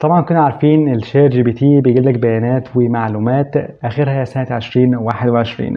طبعا كنا عارفين الشات جي بي تي بيجيب لك بيانات ومعلومات اخرها سنه 2021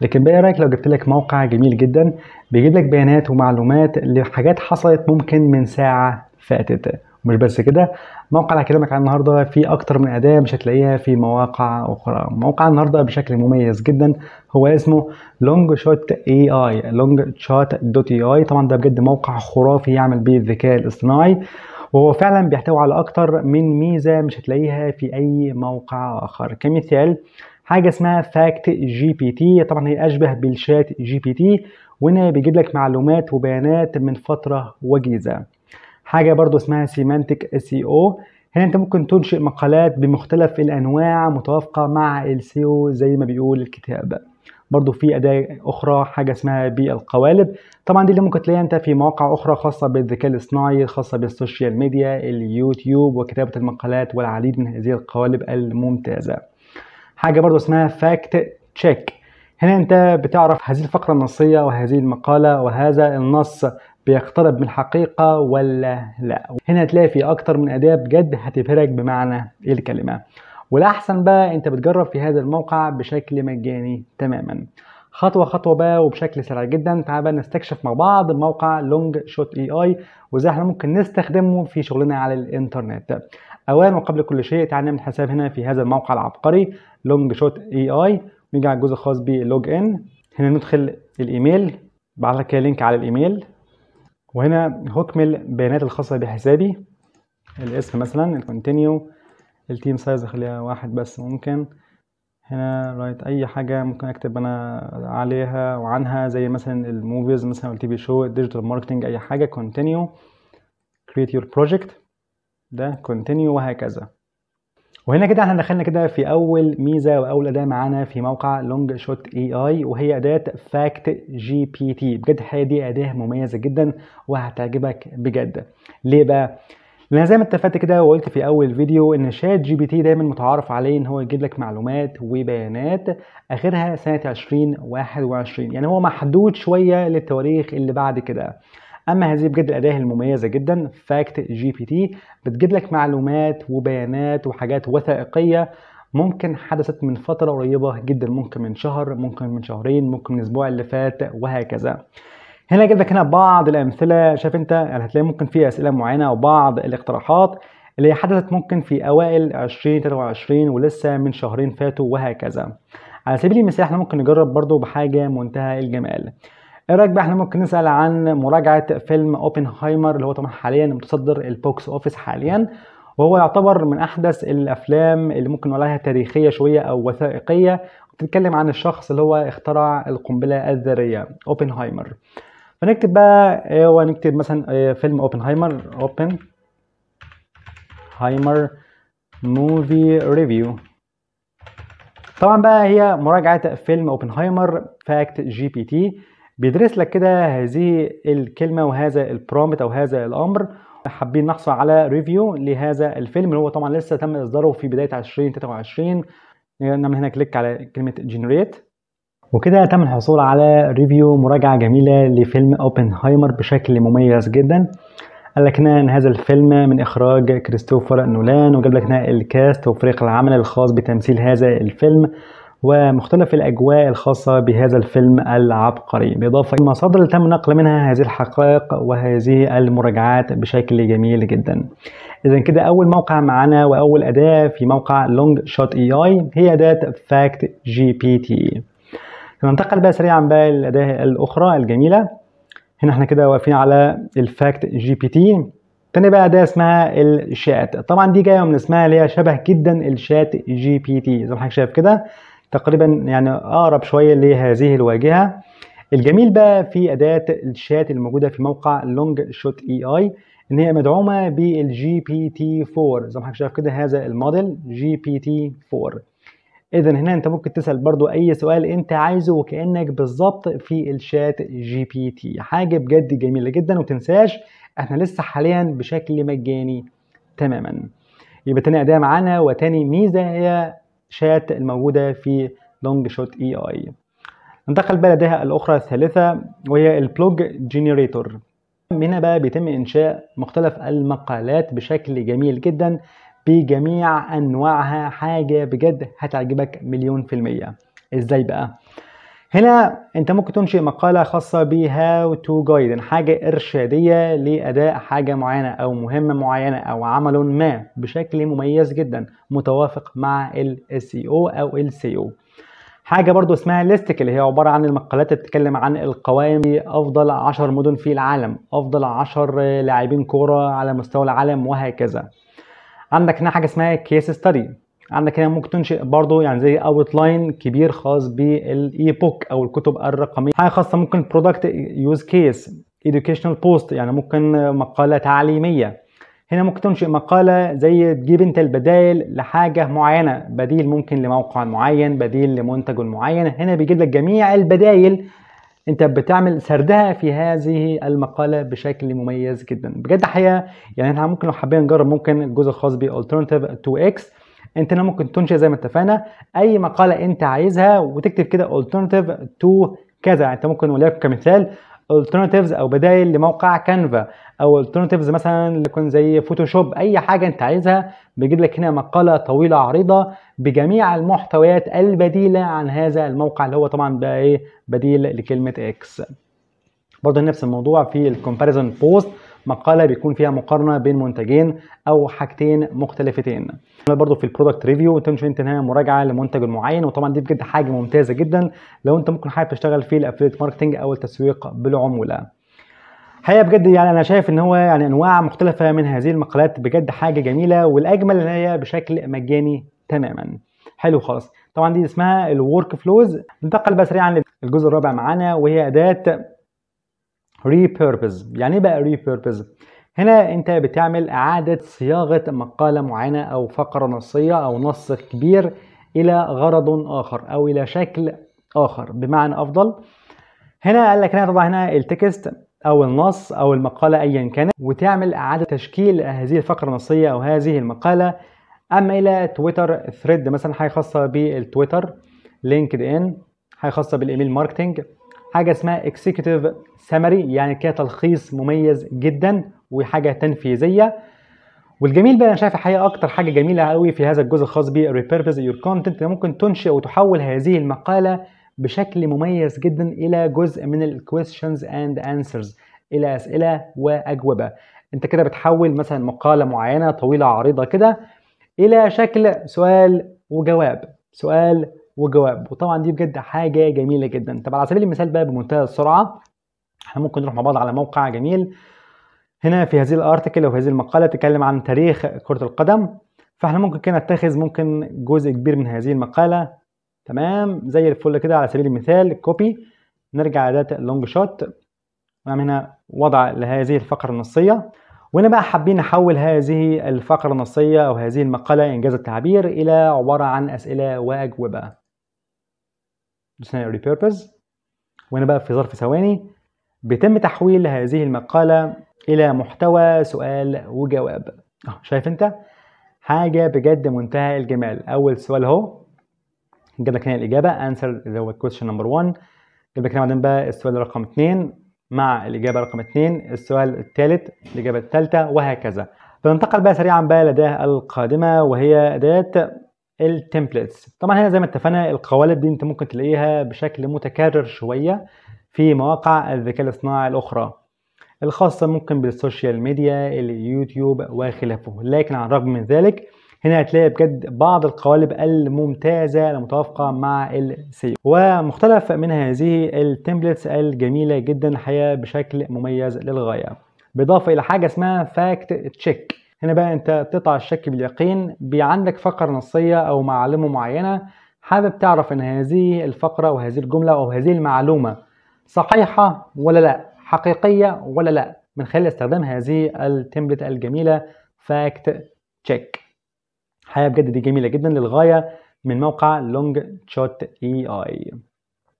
لكن بقى إيه رايك لو جبت لك موقع جميل جدا بيجيب لك بيانات ومعلومات لحاجات حصلت ممكن من ساعه فاتت مش بس كده موقع اللي هكلمك عنه النهارده فيه اكتر من اداه مش هتلاقيها في مواقع اخرى موقع النهارده بشكل مميز جدا هو اسمه لونج شوت اي اي لونج شوت دوت اي اي طبعا ده بجد موقع خرافي يعمل بيه الذكاء الاصطناعي وهو فعلا بيحتوي على اكتر من ميزه مش هتلاقيها في اي موقع اخر كمثال حاجه اسمها فاكت جي بي تي طبعا هي اشبه بالشات جي بي تي وهنا بيجيب لك معلومات وبيانات من فتره وجيزه حاجه برضو اسمها سيمانتك سي او هنا انت ممكن تنشئ مقالات بمختلف الانواع متوافقه مع السيو e زي ما بيقول الكتاب برضو في أداة أخرى حاجة اسمها بالقوالب طبعا دي اللي ممكن تلاقيها أنت في مواقع أخرى خاصة بالذكاء الاصطناعي خاصة بالسوشيال ميديا اليوتيوب وكتابة المقالات والعديد من هذه القوالب الممتازة حاجة برضو اسمها فاكت تشيك هنا أنت بتعرف هذه الفقرة النصية وهذه المقالة وهذا النص بيقترب من الحقيقة ولا لا هنا تلاقي في أكتر من أداة بجد هتبهرك بمعنى الكلمة والاحسن بقى انت بتجرب في هذا الموقع بشكل مجاني تماما خطوه خطوه بقى وبشكل سريع جدا تعال بقى نستكشف مع بعض موقع لونج شوت اي اي وازاي احنا ممكن نستخدمه في شغلنا على الانترنت اولا وقبل كل شيء تعال نعمل حساب هنا في هذا الموقع العبقري لونج شوت اي اي نيجي على الجزء الخاص بلوج ان هنا ندخل الايميل بعد لك لينك على الايميل وهنا هكمل بيانات الخاصه بحسابي الاسم مثلا الكونتينيو التيم سايز اخليها واحد بس ممكن هنا رايت اي حاجة ممكن اكتب انا عليها وعنها زي مثلا الموفيز مثلا والتي في شو الديجيتال ماركتنج اي حاجة كونتينيو كريت يور بروجكت ده كونتينيو وهكذا وهنا كده احنا دخلنا كده في اول ميزه واول اداه معانا في موقع لونج شوت اي اي وهي اداه فاكت جي بي تي بجد الحقيقه دي اداه مميزه جدا وهتعجبك بجد ليه بقى لان زي ما اتفقت كده وقلت في اول فيديو ان شات جي بي تي دايما متعارف عليه ان هو يجيب لك معلومات وبيانات اخرها سنه 2021 يعني هو محدود شويه للتواريخ اللي بعد كده اما هذه بجد الاداه المميزه جدا فاكت جي بي تي بتجيب لك معلومات وبيانات وحاجات وثائقيه ممكن حدثت من فترة قريبة جدا ممكن من شهر ممكن من شهرين ممكن من الأسبوع اللي فات وهكذا هنا جايب لك هنا بعض الامثله شايف انت يعني هتلاقي ممكن في اسئله معينه او بعض الاقتراحات اللي هي حدثت ممكن في اوائل 2023 ولسه من شهرين فاتوا وهكذا على سبيل المثال احنا ممكن نجرب برضو بحاجه منتهى الجمال ايه رايك بقى احنا ممكن نسال عن مراجعه فيلم اوبنهايمر اللي هو طبعا حاليا متصدر البوكس اوفيس حاليا وهو يعتبر من احدث الافلام اللي ممكن نقول عليها تاريخيه شويه او وثائقيه بتتكلم عن الشخص اللي هو اخترع القنبله الذريه اوبنهايمر فنكتب بقى إيه ونكتب مثلا إيه فيلم اوبنهايمر اوبن هايمر موفي ريفيو طبعا بقى هي مراجعة فيلم اوبنهايمر فاكت جي بي تي بيدرس لك كده هذه الكلمة وهذا البرومت او هذا الامر حابين نحصل على ريفيو لهذا الفيلم اللي هو طبعا لسه تم اصداره في بداية 2023 إيه، نعمل هنا كليك على كلمة جنريت وكده تم الحصول على ريفيو مراجعة جميلة لفيلم اوبنهايمر بشكل مميز جدا قال لك هنا ان هذا الفيلم من اخراج كريستوفر نولان وجاب لك هنا الكاست وفريق العمل الخاص بتمثيل هذا الفيلم ومختلف الاجواء الخاصه بهذا الفيلم العبقري بالاضافه الى المصادر اللي تم نقل منها هذه الحقائق وهذه المراجعات بشكل جميل جدا اذا كده اول موقع معانا واول اداه في موقع لونج شوت اي اي هي اداه فاكت جي بي تي ننتقل بقى سريعا بقى للأداة الأخرى الجميلة هنا احنا كده واقفين على الفاكت جي بي تي تاني بقى أداة اسمها الشات طبعا دي جاية من اسمها اللي هي شبه جدا الشات جي بي تي زي ما حضرتك شايف كده تقريبا يعني أقرب شوية لهذه الواجهة الجميل بقى في أداة الشات الموجودة في موقع لونج شوت اي اي ان هي مدعومه بالجي بي تي 4 زي ما حضرتك شايف كده هذا الموديل جي بي تي 4 اذا هنا انت ممكن تسال برضو اي سؤال انت عايزه وكانك بالظبط في الشات جي بي تي حاجه بجد جميله جدا وتنساش احنا لسه حاليا بشكل مجاني تماما يبقى تاني اداه معانا وتاني ميزه هي شات الموجوده في لونج شوت اي اي ننتقل بقى لديها الاخرى الثالثه وهي البلوج جينيريتور هنا بقى بيتم انشاء مختلف المقالات بشكل جميل جدا بجميع انواعها حاجه بجد هتعجبك مليون في الميه ازاي بقى هنا انت ممكن تنشئ مقاله خاصه ب تو جايد guide حاجه ارشاديه لاداء حاجه معينه او مهمه معينه او عمل ما بشكل مميز جدا متوافق مع الاس SEO او السي او e حاجة برضو اسمها ليستك اللي هي عبارة عن المقالات اللي بتتكلم عن القوائم أفضل 10 مدن في العالم أفضل 10 لاعبين كورة على مستوى العالم وهكذا عندك هنا حاجه اسمها كيس ستادي عندك هنا ممكن تنشئ برضو يعني زي اوت لاين كبير خاص بالاي بوك او الكتب الرقميه حاجه خاصه ممكن برودكت يوز كيس educational بوست يعني ممكن مقاله تعليميه هنا ممكن تنشئ مقالة زي تجيب انت البدائل لحاجة معينة بديل ممكن لموقع معين بديل لمنتج معين هنا بيجيب لك جميع البدائل انت بتعمل سردها في هذه المقاله بشكل مميز جدا بجد حقيقه يعني احنا ممكن لو حابين نجرب ممكن الجزء الخاص ب alternative 2x انت هنا ممكن تنشئ زي ما اتفقنا اي مقاله انت عايزها وتكتب كده alternative 2 كذا انت ممكن وليكن كمثال alternatives او بدائل لموقع كانفا او alternatives مثلا يكون زي فوتوشوب اي حاجه انت عايزها بيجيب لك هنا مقاله طويله عريضه بجميع المحتويات البديله عن هذا الموقع اللي هو طبعا بقى ايه بديل لكلمه اكس برضه نفس الموضوع في الكومباريزون بوست مقاله بيكون فيها مقارنه بين منتجين او حاجتين مختلفتين برضو في البرودكت ريفيو وتمشي انت هنا مراجعه لمنتج معين وطبعا دي بجد حاجه ممتازه جدا لو انت ممكن حابب تشتغل في الافليت ماركتنج او التسويق بالعموله الحقيقه بجد يعني انا شايف ان هو يعني انواع مختلفه من هذه المقالات بجد حاجه جميله والاجمل ان هي بشكل مجاني تماما حلو خالص طبعا دي اسمها الورك فلوز ننتقل بقى سريعا للجزء الرابع معانا وهي اداه ريبيربز يعني ايه بقى ريبيربز هنا انت بتعمل اعاده صياغه مقاله معينه او فقره نصيه او نص كبير الى غرض اخر او الى شكل اخر بمعنى افضل هنا قال لك هنا طبعا هنا التكست او النص او المقاله ايا كانت وتعمل اعاده تشكيل هذه الفقره النصيه او هذه المقاله اما الى تويتر ثريد مثلا حاجه خاصه بالتويتر لينكد ان حاجه خاصه بالايميل ماركتنج حاجه اسمها اكسكيوتيف سمري يعني كده تلخيص مميز جدا وحاجه تنفيذيه والجميل بقى انا شايف الحقيقه اكتر حاجه جميله قوي في هذا الجزء الخاص ب ريبيربز يور كونتنت ممكن تنشئ وتحول هذه المقاله بشكل مميز جدا الى جزء من الكويستشنز اند انسرز الى اسئله واجوبه انت كده بتحول مثلا مقاله معينه طويله عريضه كده الى شكل سؤال وجواب سؤال وجواب وطبعا دي بجد حاجه جميله جدا طب على سبيل المثال بقى بمنتهى السرعه احنا ممكن نروح مع بعض على موقع جميل هنا في هذه الارتكل او في هذه المقاله تتكلم عن تاريخ كره القدم فاحنا ممكن كده نتخذ ممكن جزء كبير من هذه المقاله تمام زي الفل كده على سبيل المثال كوبي نرجع لداتا لونج شوت هنا وضع لهذه الفقره النصيه وهنا بقى حابين نحول هذه الفقره النصيه او هذه المقاله انجاز التعبير الى عباره عن اسئله واجوبه سيناريو ريبيربز وهنا بقى في ظرف ثواني بيتم تحويل هذه المقالة إلى محتوى سؤال وجواب أه شايف أنت؟ حاجة بجد منتهى الجمال أول سؤال أهو جاب لك هنا الإجابة answer the question number 1 جاب لك هنا بعدين بقى السؤال رقم 2 مع الإجابة رقم 2 السؤال الثالث الإجابة الثالثة وهكذا بننتقل بقى سريعا بقى لأداة القادمة وهي أداة التمبلتس طبعا هنا زي ما اتفقنا القوالب دي انت ممكن تلاقيها بشكل متكرر شويه في مواقع الذكاء الاصطناعي الاخرى الخاصة ممكن بالسوشيال ميديا اليوتيوب وخلافه لكن على الرغم من ذلك هنا هتلاقي بجد بعض القوالب الممتازة المتوافقة مع السيو ومختلف من هذه التمبلتس الجميلة جدا الحقيقة بشكل مميز للغاية بالإضافة إلى حاجة اسمها فاكت تشيك هنا بقى انت تقطع الشك باليقين عندك فقرة نصية او معلومة معينة حابب تعرف ان هذه الفقرة وهذه الجملة او هذه المعلومة صحيحة ولا لا حقيقية ولا لا من خلال استخدام هذه التمبلت الجميلة فاكت تشيك حاجة بجد دي جميلة جدا للغاية من موقع لونج شوت اي اي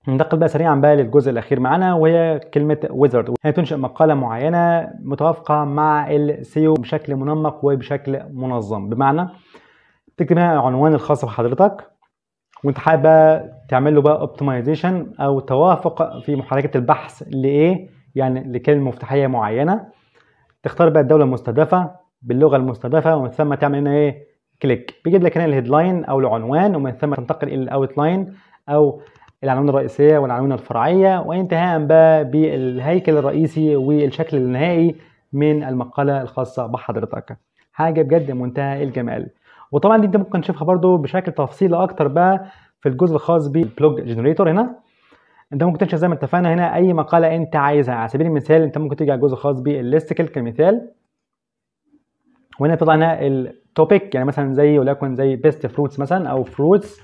ننتقل بقى سريعا بقى للجزء الاخير معانا وهي كلمه ويزرد هي تنشئ مقاله معينه متوافقه مع السيو بشكل منمق وبشكل منظم بمعنى تكتب هنا العنوان الخاص بحضرتك وانت حابب تعمل له بقى اوبتمايزيشن او توافق في محركه البحث لايه يعني لكلمه مفتاحيه معينه تختار بقى الدوله المستهدفه باللغه المستهدفه ومن ثم تعمل هنا ايه كليك بيجيب لك هنا الهيدلاين او العنوان ومن ثم تنتقل الى الاوتلاين او العناوين الرئيسية والعناوين الفرعية وانتهاء بقى بالهيكل الرئيسي والشكل النهائي من المقالة الخاصة بحضرتك حاجة بجد منتهى الجمال وطبعا دي انت ممكن تشوفها برضو بشكل تفصيلي اكتر بقى في الجزء الخاص بالبلوج جنريتور هنا انت ممكن تنشأ زي ما اتفقنا هنا اي مقالة انت عايزها على سبيل المثال انت ممكن تيجي على الجزء الخاص بالليستيكل كمثال وهنا تطلع هنا التوبيك يعني مثلا زي وليكن زي بيست فروتس مثلا او فروتس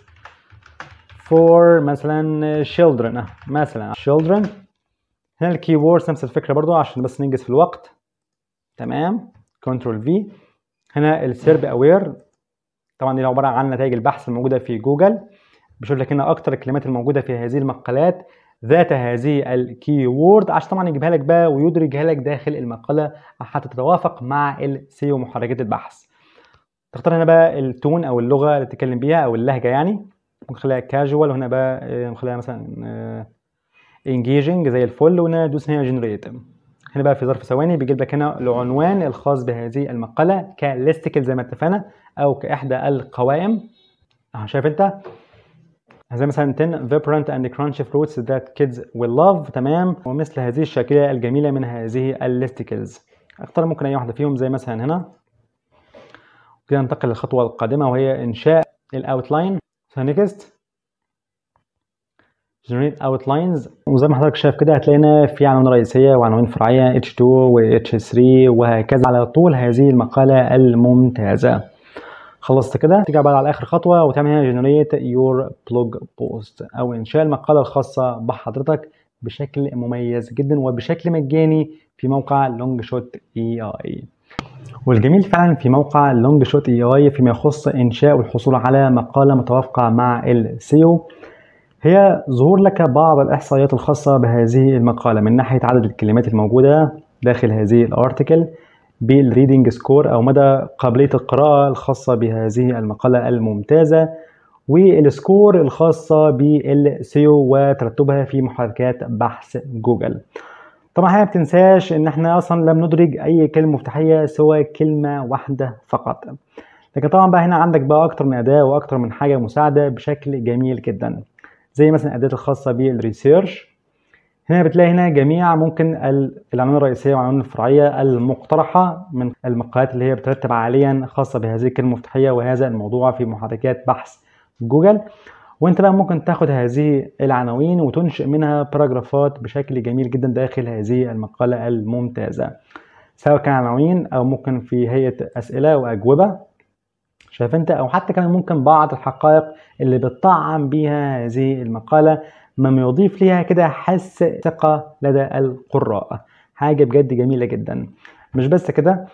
for مثلا children آه، مثلا children هنا الكي وورد نفس الفكره برضو عشان بس ننجز في الوقت تمام كنترول في هنا السيرب اوير طبعا دي عباره عن نتائج البحث الموجوده في جوجل بشوف لك هنا اكتر الكلمات الموجوده في هذه المقالات ذات هذه الكي وورد عشان طبعا يجيبها لك بقى ويدرجها لك داخل المقاله حتى تتوافق مع السيو محركات البحث تختار هنا بقى التون او اللغه اللي تتكلم بيها او اللهجه يعني نخليها كاجوال وهنا بقى نخليها آه، مثلا انجيجنج آه، زي الفل وهنا دوس هنا جنريت هنا بقى في ظرف ثواني بيجيب لك هنا العنوان الخاص بهذه المقاله كليستيكل زي ما اتفقنا او كاحدى القوائم اهو شايف انت زي مثلا 10 vibrant and crunchy fruits that kids will love تمام ومثل هذه الشاكله الجميله من هذه الليستيكلز اختار ممكن اي واحده فيهم زي مثلا هنا كده ننتقل للخطوه القادمه وهي انشاء الاوتلاين So next generate outlines وزي ما حضرتك شايف كده هتلاقينا في عناوين رئيسية وعناوين فرعية H2 و H3 وهكذا على طول هذه المقالة الممتازة خلصت كده تيجي بقى على اخر خطوه وتعمل هنا جنريت يور بلوج بوست او انشاء المقاله الخاصه بحضرتك بشكل مميز جدا وبشكل مجاني في موقع لونج شوت اي اي والجميل فعلا في موقع لونج شوت اي اي فيما يخص انشاء والحصول على مقاله متوافقه مع السيو e هي ظهور لك بعض الاحصائيات الخاصه بهذه المقاله من ناحيه عدد الكلمات الموجوده داخل هذه الارتكل بالريدنج سكور او مدى قابليه القراءه الخاصه بهذه المقاله الممتازه والسكور الخاصه بالسيو e وترتبها في محركات بحث جوجل طبعا حاجه ما تنساش ان احنا اصلا لم ندرج اي كلمه مفتاحيه سوى كلمه واحده فقط لكن طبعا بقى هنا عندك بقى اكتر من اداه واكتر من حاجه مساعده بشكل جميل جدا زي مثلا الاداه الخاصه بالريسيرش هنا بتلاقي هنا جميع ممكن العناوين الرئيسيه والعناوين الفرعيه المقترحه من المقالات اللي هي بترتب عاليا خاصه بهذه الكلمه المفتاحيه وهذا الموضوع في محركات بحث جوجل وانت بقى ممكن تاخد هذه العناوين وتنشئ منها باراجرافات بشكل جميل جدا داخل هذه المقالة الممتازة سواء كان عناوين او ممكن في هيئة اسئلة واجوبة شايف انت او حتى كمان ممكن بعض الحقائق اللي بتطعم بيها هذه المقالة ما يضيف ليها كده حس ثقة لدى القراء حاجة بجد جميلة جدا مش بس كده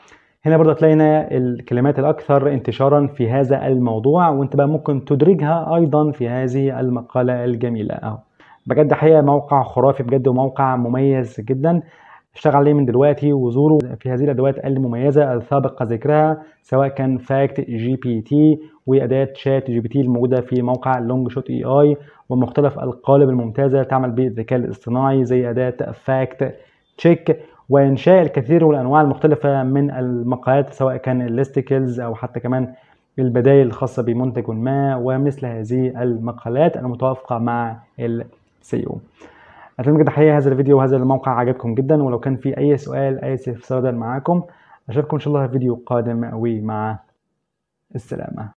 هنا برضه تلاقينا الكلمات الأكثر انتشارا في هذا الموضوع وانت بقى ممكن تدرجها أيضا في هذه المقالة الجميلة أهو بجد حقيقة موقع خرافي بجد وموقع مميز جدا اشتغل عليه من دلوقتي وزوره في هذه الادوات المميزه السابق ذكرها سواء كان فاكت جي بي تي واداه شات جي بي تي الموجوده في موقع لونج شوت اي اي ومختلف القالب الممتازه تعمل بالذكاء الاصطناعي زي اداه فاكت تشيك وانشاء الكثير والانواع المختلفه من المقالات سواء كان الليستيكلز او حتى كمان البدائل الخاصه بمنتج ما ومثل هذه المقالات المتوافقه مع السيو اتمنى كده حقيقه هذا الفيديو وهذا الموقع عجبكم جدا ولو كان في اي سؤال اي استفسار معاكم اشوفكم ان شاء الله في فيديو قادم ومع السلامه